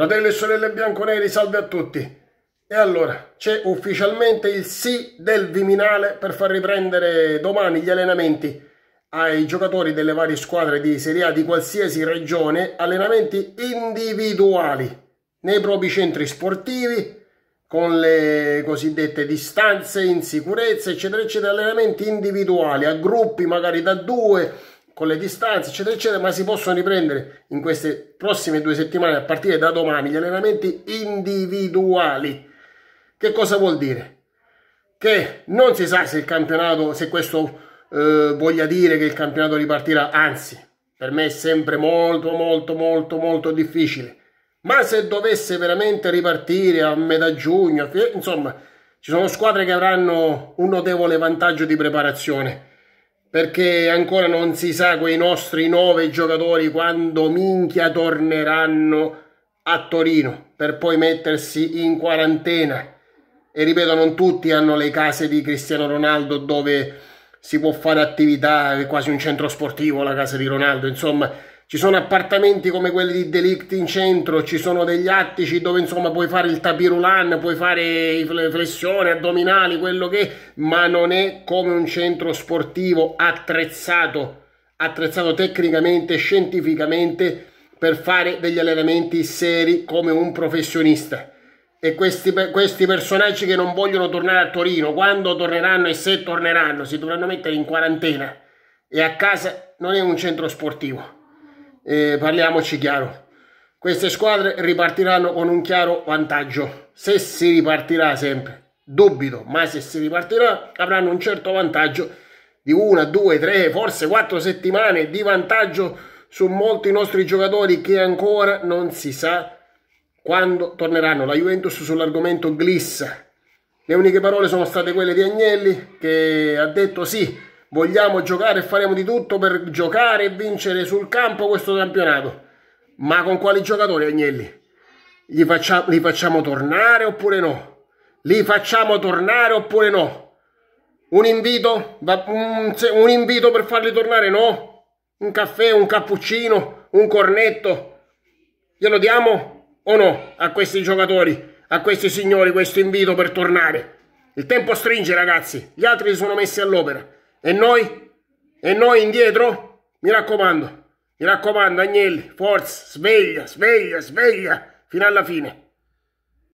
Fratelli e sorelle bianconeri, salve a tutti. E allora, c'è ufficialmente il sì del Viminale per far riprendere domani gli allenamenti ai giocatori delle varie squadre di Serie A di qualsiasi regione, allenamenti individuali nei propri centri sportivi, con le cosiddette distanze in sicurezza, eccetera, eccetera, allenamenti individuali a gruppi magari da due, con le distanze, eccetera, eccetera, ma si possono riprendere in queste prossime due settimane, a partire da domani, gli allenamenti individuali. Che cosa vuol dire? Che non si sa se il campionato, se questo eh, voglia dire che il campionato ripartirà, anzi, per me è sempre molto, molto, molto, molto difficile. Ma se dovesse veramente ripartire a metà giugno, insomma, ci sono squadre che avranno un notevole vantaggio di preparazione perché ancora non si sa quei nostri nove giocatori quando minchia torneranno a Torino per poi mettersi in quarantena. E ripeto, non tutti hanno le case di Cristiano Ronaldo dove si può fare attività, è quasi un centro sportivo la casa di Ronaldo, insomma ci sono appartamenti come quelli di Delict in centro, ci sono degli attici dove insomma puoi fare il tapirulan, puoi fare flessioni, addominali, quello che, ma non è come un centro sportivo attrezzato, attrezzato tecnicamente, scientificamente per fare degli allenamenti seri come un professionista. E questi, questi personaggi che non vogliono tornare a Torino, quando torneranno e se torneranno, si dovranno mettere in quarantena e a casa non è un centro sportivo e parliamoci chiaro, queste squadre ripartiranno con un chiaro vantaggio, se si ripartirà sempre, dubito, ma se si ripartirà avranno un certo vantaggio di una, due, tre, forse quattro settimane di vantaggio su molti nostri giocatori che ancora non si sa quando torneranno. La Juventus sull'argomento glissa. Le uniche parole sono state quelle di Agnelli che ha detto sì, vogliamo giocare e faremo di tutto per giocare e vincere sul campo questo campionato. Ma con quali giocatori, Agnelli? Li facciamo, li facciamo tornare oppure no? Li facciamo tornare oppure no? Un invito? Un invito per farli tornare? No? Un caffè, un cappuccino, un cornetto? Glielo diamo o no a questi giocatori, a questi signori questo invito per tornare? Il tempo stringe ragazzi, gli altri si sono messi all'opera. E noi? E noi indietro? Mi raccomando, mi raccomando, Agnelli, forza, sveglia, sveglia, sveglia, fino alla fine.